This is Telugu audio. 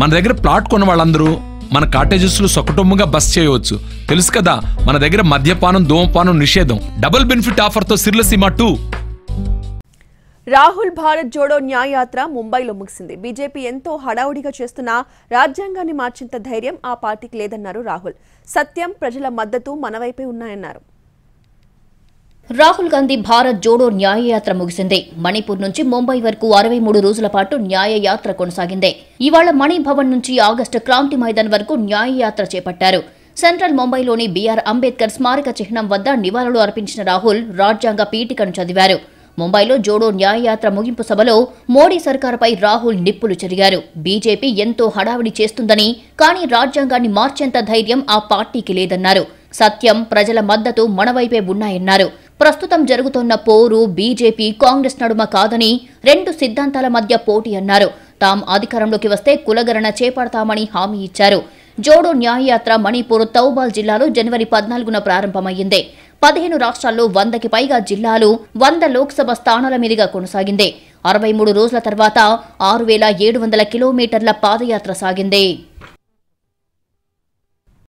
మన దగ్గర ప్లాట్ కొన్న వాళ్ళందరూ మన కాటేజెస్లో సొకటుమ్ముగా బస్ చేయవచ్చు తెలుసు కదా మన దగ్గర మద్యపానం ధూమపానం నిషేధం డబుల్ బెనిఫిట్ ఆఫర్తో సీమా టూ రాహుల్ భారత్ జోడో న్యాయయాత్ర ముంబైలో ముగిసింది బీజేపీ ఎంతో హడావుడిగా చేస్తున్న రాజ్యాంగాన్ని మార్చేంత ధైర్యం ఆ పార్టీకి లేదన్నారు రాహుల్ సత్యం ప్రజల మద్దతు మనవైపే ఉన్నాయన్నారు రాహుల్ గాంధీ భారత్ జోడో న్యాయయాత్ర ముగిసింది మణిపూర్ నుంచి ముంబై వరకు అరవై మూడు రోజుల పాటు న్యాయయాత్ర కొనసాగింది ఇవాళ మణిభవన్ నుంచి ఆగస్టు క్రాంతి మైదాన్ వరకు న్యాయయాత్ర చేపట్టారు సెంట్రల్ ముంబైలోని బీఆర్ అంబేద్కర్ స్మారక చిహ్నం వద్ద నివాళులు అర్పించిన రాహుల్ రాజ్యాంగ పీఠికను చదివారు ముంబైలో జోడో న్యాయయాత్ర ముగింపు సభలో మోడీ సర్కారుపై రాహుల్ నిప్పులు చెరిగారు బీజేపీ ఎంతో హడావిడి చేస్తుందని కానీ రాజ్యాంగాన్ని మార్చేంత ధైర్యం ఆ పార్టీకి లేదన్నారు సత్యం ప్రజల మద్దతు మనవైపే ఉన్నాయన్నారు ప్రస్తుతం జరుగుతున్న పోరు బీజేపీ కాంగ్రెస్ నడుమ కాదని రెండు సిద్ధాంతాల మధ్య పోటీ అన్నారు తాం అధికారంలోకి వస్తే కులగరణ చేపడతామని హామీ ఇచ్చారు జోడో న్యాయయాత్ర మణిపూర్ తౌబాల్ జిల్లాలో జనవరి పద్నాలుగున ప్రారంభమైంది పదిహేను రాష్ట్రాల్లో వందకి పైగా జిల్లాలు వంద లోక్సభ స్థానాల మీదుగా కొనసాగింది అరవై మూడు రోజుల తర్వాత ఆరు వేల ఏడు వందల కిలోమీటర్ల పాదయాత్ర సాగింది